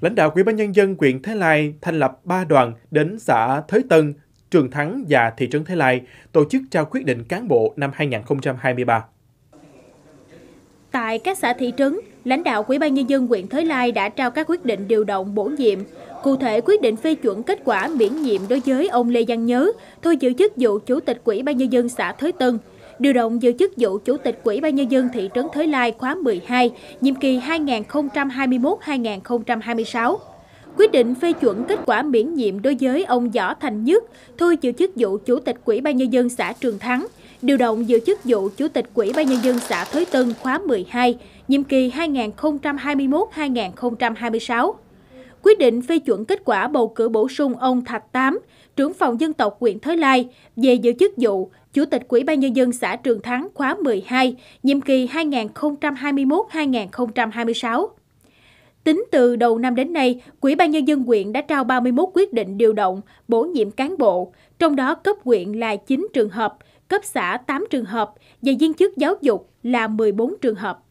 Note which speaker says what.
Speaker 1: lãnh đạo Ủy ban Nhân dân huyện Thái Lai thành lập 3 đoàn đến xã Thới Tân, Trường Thắng và thị trấn Thái Lai tổ chức trao quyết định cán bộ năm 2023.
Speaker 2: Tại các xã thị trấn, lãnh đạo Ủy ban Nhân dân huyện Thới Lai đã trao các quyết định điều động bổ nhiệm. Cụ thể, quyết định phê chuẩn kết quả miễn nhiệm đối với ông Lê Văn Nhớ, thôi giữ chức vụ Chủ tịch Ủy ban Nhân dân xã Thới Tân – điều động giữ chức vụ Chủ tịch Quỹ ban nhân dân thị trấn Thới Lai khóa 12, nhiệm kỳ 2021-2026 quyết định phê chuẩn kết quả miễn nhiệm đối với ông Võ Thành Nhất, thôi giữ chức vụ Chủ tịch Quỹ ban nhân dân xã Trường Thắng, điều động giữ chức vụ Chủ tịch Quỹ ban nhân dân xã Thới Tân khóa 12, nhiệm kỳ 2021-2026 quyết định phê chuẩn kết quả bầu cử bổ sung ông Thạch Tám, trưởng phòng dân tộc huyện Thới Lai, về giữ chức vụ Chủ tịch Quỹ ban Nhân dân xã Trường Thắng khóa 12, nhiệm kỳ 2021-2026. Tính từ đầu năm đến nay, Quỹ ban Nhân dân huyện đã trao 31 quyết định điều động, bổ nhiệm cán bộ, trong đó cấp huyện là 9 trường hợp, cấp xã 8 trường hợp và viên chức giáo dục là 14 trường hợp.